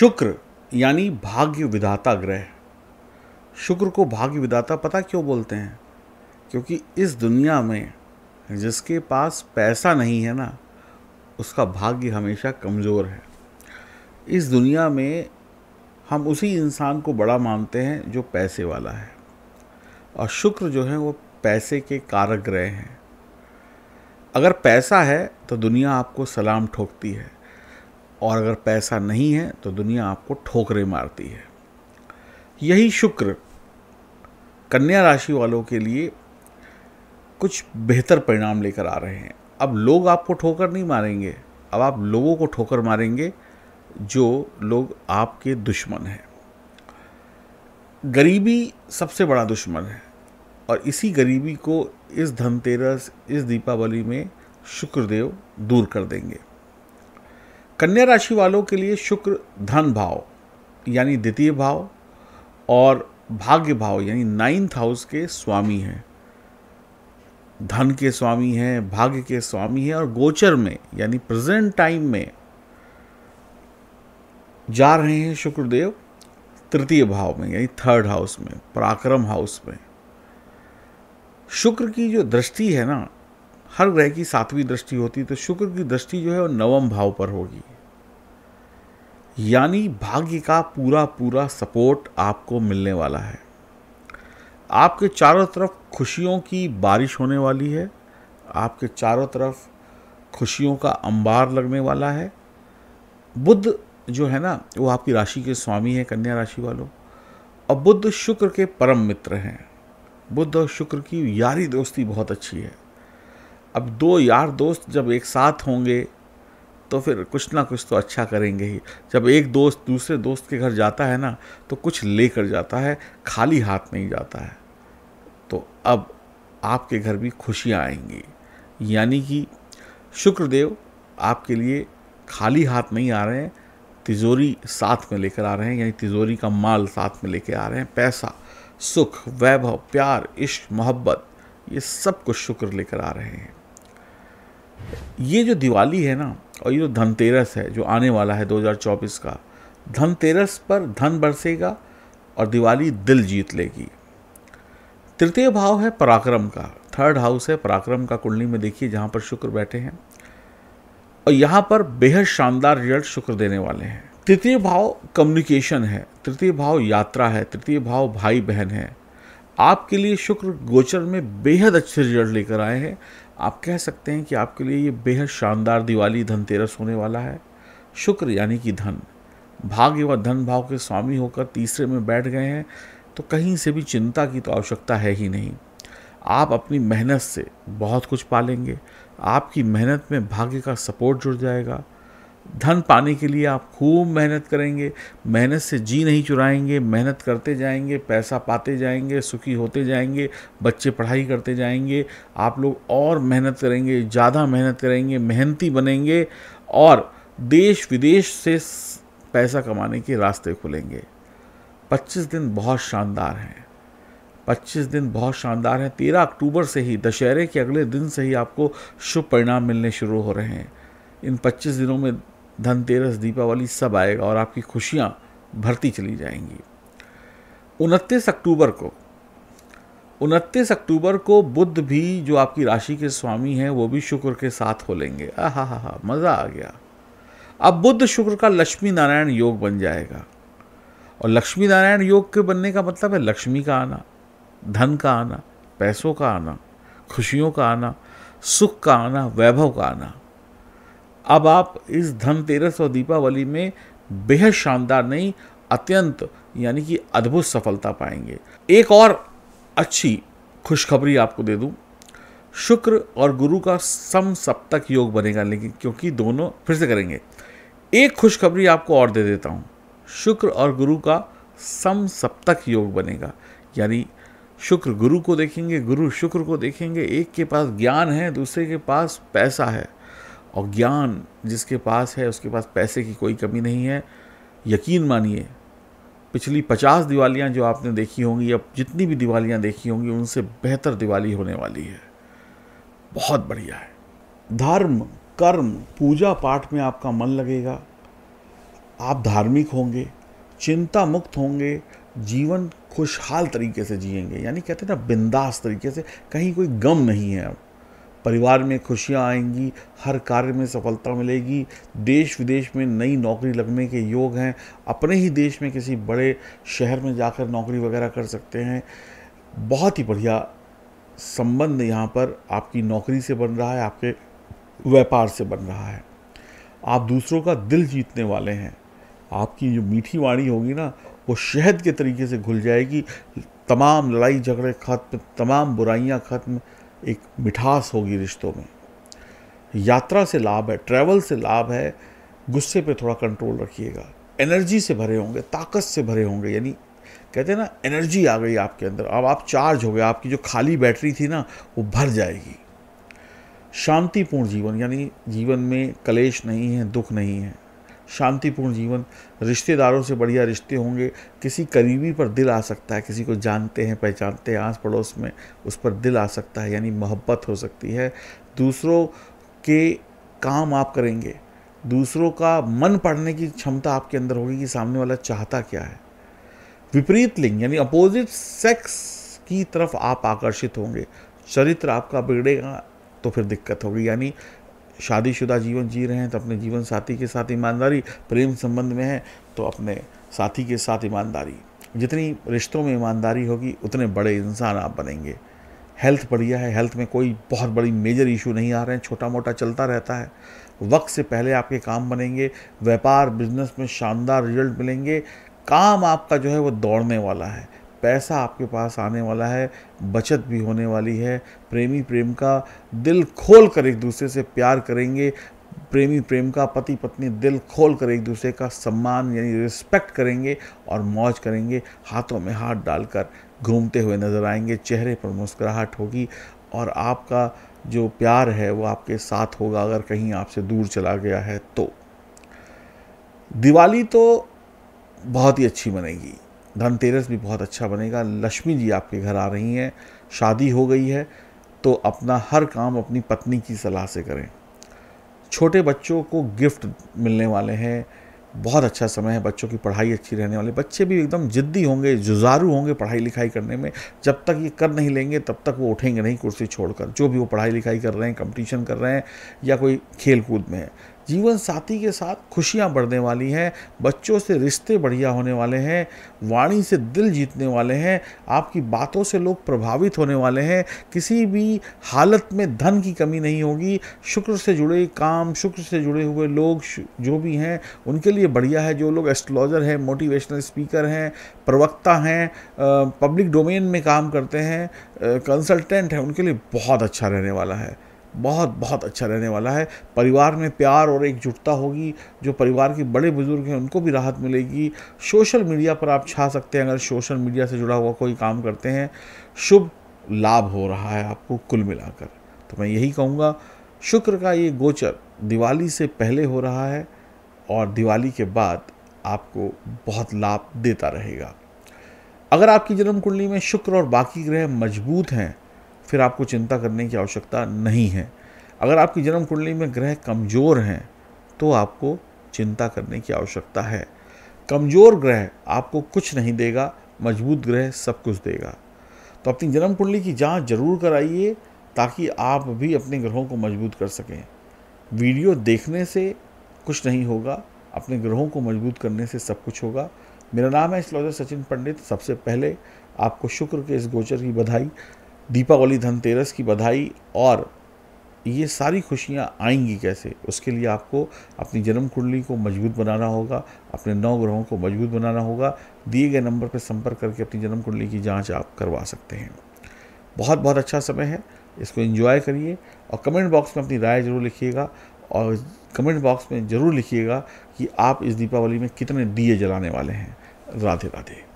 शुक्र यानी भाग्य विदाता ग्रह शुक्र को भाग्य विदाता पता क्यों बोलते हैं क्योंकि इस दुनिया में जिसके पास पैसा नहीं है ना उसका भाग्य हमेशा कमज़ोर है इस दुनिया में हम उसी इंसान को बड़ा मानते हैं जो पैसे वाला है और शुक्र जो है वो पैसे के कारक ग्रह हैं अगर पैसा है तो दुनिया आपको सलाम ठोकती है और अगर पैसा नहीं है तो दुनिया आपको ठोकरें मारती है यही शुक्र कन्या राशि वालों के लिए कुछ बेहतर परिणाम लेकर आ रहे हैं अब लोग आपको ठोकर नहीं मारेंगे अब आप लोगों को ठोकर मारेंगे जो लोग आपके दुश्मन हैं गरीबी सबसे बड़ा दुश्मन है और इसी गरीबी को इस धनतेरस इस दीपावली में शुक्रदेव दूर कर देंगे कन्या राशि वालों के लिए शुक्र धन भाव यानी द्वितीय भाव और भाग्य भाव यानी नाइन्थ हाउस के स्वामी हैं धन के स्वामी हैं भाग्य के स्वामी हैं और गोचर में यानी प्रेजेंट टाइम में जा रहे हैं शुक्रदेव तृतीय भाव में यानी थर्ड हाउस में पराक्रम हाउस में शुक्र की जो दृष्टि है ना हर ग्रह की सातवीं दृष्टि होती है तो शुक्र की दृष्टि जो है वो नवम भाव पर होगी यानी भाग्य का पूरा पूरा सपोर्ट आपको मिलने वाला है आपके चारों तरफ खुशियों की बारिश होने वाली है आपके चारों तरफ खुशियों का अंबार लगने वाला है बुद्ध जो है ना वो आपकी राशि के स्वामी हैं कन्या राशि वालों और बुद्ध शुक्र के परम मित्र हैं बुद्ध और शुक्र की यारी दोस्ती बहुत अच्छी है अब दो यार दोस्त जब एक साथ होंगे तो फिर कुछ ना कुछ तो अच्छा करेंगे ही जब एक दोस्त दूसरे दोस्त के घर जाता है ना तो कुछ लेकर जाता है खाली हाथ नहीं जाता है तो अब आपके घर भी खुशियाँ आएंगी यानी कि शुक्रदेव आपके लिए खाली हाथ नहीं आ रहे हैं तिजोरी साथ में लेकर आ रहे हैं यानी तिजोरी का माल साथ में लेकर आ रहे हैं पैसा सुख वैभव प्यार इश्क मोहब्बत ये सब कुछ शुक्र लेकर आ रहे हैं ये जो दिवाली है ना और ये जो धनतेरस है जो आने वाला है 2024 का धनतेरस पर धन बरसेगा और दिवाली दिल जीत लेगी तृतीय भाव है पराक्रम का थर्ड हाउस है पराक्रम का कुंडली में देखिए जहाँ पर शुक्र बैठे हैं और यहाँ पर बेहद शानदार रिजल्ट शुक्र देने वाले हैं तृतीय भाव कम्युनिकेशन है तृतीय भाव यात्रा है तृतीय भाव भाई बहन है आपके लिए शुक्र गोचर में बेहद अच्छे रिजल्ट लेकर आए हैं आप कह सकते हैं कि आपके लिए ये बेहद शानदार दिवाली धनतेरस होने वाला है शुक्र यानी कि धन भाग्य व धन भाव के स्वामी होकर तीसरे में बैठ गए हैं तो कहीं से भी चिंता की तो आवश्यकता है ही नहीं आप अपनी मेहनत से बहुत कुछ पालेंगे आपकी मेहनत में भाग्य का सपोर्ट जुड़ जाएगा धन पाने के लिए आप खूब मेहनत करेंगे मेहनत से जी नहीं चुराएंगे मेहनत करते जाएंगे पैसा पाते जाएंगे सुखी होते जाएंगे बच्चे पढ़ाई करते जाएंगे आप लोग और मेहनत करेंगे ज़्यादा मेहनत करेंगे मेहनती बनेंगे और देश विदेश से पैसा कमाने के रास्ते खुलेंगे 25 दिन बहुत शानदार हैं 25 दिन बहुत शानदार हैं 13 अक्टूबर से ही दशहरे के अगले दिन से ही आपको शुभ परिणाम मिलने शुरू हो रहे हैं इन 25 दिनों में धनतेरस दीपावली सब आएगा और आपकी खुशियाँ भरती चली जाएंगी उनतीस अक्टूबर को उनतीस अक्टूबर को बुद्ध भी जो आपकी राशि के स्वामी हैं वो भी शुक्र के साथ हो लेंगे आ हा हा हा मज़ा आ गया अब बुद्ध शुक्र का लक्ष्मी नारायण योग बन जाएगा और लक्ष्मी नारायण योग के बनने का मतलब है लक्ष्मी का आना धन का आना पैसों का आना खुशियों का आना सुख का आना वैभव का आना अब आप इस धनतेरस और दीपावली में बेहद शानदार नहीं अत्यंत यानी कि अद्भुत सफलता पाएंगे एक और अच्छी खुशखबरी आपको दे दूं शुक्र और गुरु का सम सप्तक योग बनेगा लेकिन क्योंकि दोनों फिर से करेंगे एक खुशखबरी आपको और दे देता हूँ शुक्र और गुरु का सम सप्तक योग बनेगा यानी शुक्र गुरु को देखेंगे गुरु शुक्र को देखेंगे एक के पास ज्ञान है दूसरे के पास पैसा है और ज्ञान जिसके पास है उसके पास पैसे की कोई कमी नहीं है यकीन मानिए पिछली पचास दिवालियाँ जो आपने देखी होंगी अब जितनी भी दिवालियाँ देखी होंगी उनसे बेहतर दिवाली होने वाली है बहुत बढ़िया है धर्म कर्म पूजा पाठ में आपका मन लगेगा आप धार्मिक होंगे चिंता मुक्त होंगे जीवन खुशहाल तरीके से जिएंगे यानी कहते हैं ना बिंदास तरीके से कहीं कोई गम नहीं है अब परिवार में खुशियां आएंगी हर कार्य में सफलता मिलेगी देश विदेश में नई नौकरी लगने के योग हैं अपने ही देश में किसी बड़े शहर में जाकर नौकरी वगैरह कर सकते हैं बहुत ही बढ़िया संबंध यहाँ पर आपकी नौकरी से बन रहा है आपके व्यापार से बन रहा है आप दूसरों का दिल जीतने वाले हैं आपकी जो मीठी वाणी होगी ना वो शहद के तरीके से घुल जाएगी तमाम लड़ाई झगड़े खत्म तमाम बुराइयाँ खत्म एक मिठास होगी रिश्तों में यात्रा से लाभ है ट्रैवल से लाभ है गुस्से पे थोड़ा कंट्रोल रखिएगा एनर्जी से भरे होंगे ताकत से भरे होंगे यानी कहते हैं ना एनर्जी आ गई आपके अंदर अब आप चार्ज हो गए आपकी जो खाली बैटरी थी ना वो भर जाएगी शांतिपूर्ण जीवन यानी जीवन में कलेश नहीं है दुख नहीं है शांतिपूर्ण जीवन रिश्तेदारों से बढ़िया रिश्ते होंगे किसी करीबी पर दिल आ सकता है किसी को जानते हैं पहचानते हैं आस पड़ोस में उस पर दिल आ सकता है यानी मोहब्बत हो सकती है दूसरों के काम आप करेंगे दूसरों का मन पढ़ने की क्षमता आपके अंदर होगी कि सामने वाला चाहता क्या है विपरीत लिंग यानी अपोजिट सेक्स की तरफ आप आकर्षित होंगे चरित्र आपका बिगड़ेगा तो फिर दिक्कत होगी यानी शादीशुदा जीवन जी रहे हैं तो अपने जीवन साथी के साथ ईमानदारी प्रेम संबंध में है तो अपने साथी के साथ ईमानदारी जितनी रिश्तों में ईमानदारी होगी उतने बड़े इंसान आप बनेंगे हेल्थ बढ़िया है हेल्थ में कोई बहुत बड़ी मेजर इशू नहीं आ रहे हैं छोटा मोटा चलता रहता है वक्त से पहले आपके काम बनेंगे व्यापार बिजनेस में शानदार रिजल्ट मिलेंगे काम आपका जो है वो दौड़ने वाला है पैसा आपके पास आने वाला है बचत भी होने वाली है प्रेमी प्रेम का दिल खोल कर एक दूसरे से प्यार करेंगे प्रेमी प्रेम का पति पत्नी दिल खोल कर एक दूसरे का सम्मान यानी रिस्पेक्ट करेंगे और मौज करेंगे हाथों में हाथ डालकर घूमते हुए नजर आएंगे चेहरे पर मुस्कुराहट होगी और आपका जो प्यार है वो आपके साथ होगा अगर कहीं आपसे दूर चला गया है तो दिवाली तो बहुत ही अच्छी बनेगी धनतेरस भी बहुत अच्छा बनेगा लक्ष्मी जी आपके घर आ रही हैं शादी हो गई है तो अपना हर काम अपनी पत्नी की सलाह से करें छोटे बच्चों को गिफ्ट मिलने वाले हैं बहुत अच्छा समय है बच्चों की पढ़ाई अच्छी रहने वाली बच्चे भी एकदम जिद्दी होंगे जुजारू होंगे पढ़ाई लिखाई करने में जब तक ये कर नहीं लेंगे तब तक वो उठेंगे नहीं कुर्सी छोड़कर जो भी वो पढ़ाई लिखाई कर रहे हैं कंपटीशन कर रहे हैं या कोई खेल कूद में है जीवन साथी के साथ खुशियाँ बढ़ने वाली हैं बच्चों से रिश्ते बढ़िया होने वाले हैं वाणी से दिल जीतने वाले हैं आपकी बातों से लोग प्रभावित होने वाले हैं किसी भी हालत में धन की कमी नहीं होगी शुक्र से जुड़े काम शुक्र से जुड़े हुए लोग जो भी हैं उनके लिए बढ़िया है जो लोग एस्ट्रोलॉजर हैं मोटिवेशनल स्पीकर हैं प्रवक्ता हैं पब्लिक डोमेन में काम करते हैं कंसल्टेंट हैं उनके लिए बहुत अच्छा रहने वाला है बहुत बहुत अच्छा रहने वाला है परिवार में प्यार और एकजुटता होगी जो परिवार के बड़े बुजुर्ग हैं उनको भी राहत मिलेगी सोशल मीडिया पर आप छा सकते हैं अगर सोशल मीडिया से जुड़ा हुआ कोई काम करते हैं शुभ लाभ हो रहा है आपको कुल मिलाकर तो मैं यही कहूँगा शुक्र का ये गोचर दिवाली से पहले हो रहा है और दिवाली के बाद आपको बहुत लाभ देता रहेगा अगर आपकी जन्म कुंडली में शुक्र और बाकी ग्रह मजबूत हैं फिर आपको चिंता करने की आवश्यकता नहीं है अगर आपकी जन्म कुंडली में ग्रह कमज़ोर हैं तो आपको चिंता करने की आवश्यकता है कमज़ोर ग्रह आपको कुछ नहीं देगा मजबूत ग्रह सब कुछ देगा तो अपनी जन्म कुंडली की जांच जरूर कराइए ताकि आप भी अपने ग्रहों को मजबूत कर सकें वीडियो देखने से कुछ नहीं होगा अपने ग्रहों को मजबूत करने से सब कुछ होगा मेरा नाम है एस्ट्रोलॉजर सचिन पंडित सबसे पहले आपको शुक्र के इस गोचर की बधाई दीपावली धनतेरस की बधाई और ये सारी खुशियाँ आएंगी कैसे उसके लिए आपको अपनी जन्म कुंडली को मजबूत बनाना होगा अपने नौ ग्रहों को मजबूत बनाना होगा दिए गए नंबर पर संपर्क करके अपनी जन्म कुंडली की जांच आप करवा सकते हैं बहुत बहुत अच्छा समय है इसको एंजॉय करिए और कमेंट बॉक्स में अपनी राय ज़रूर लिखिएगा और कमेंट बॉक्स में ज़रूर लिखिएगा कि आप इस दीपावली में कितने दिए जलाने वाले हैं राधे राधे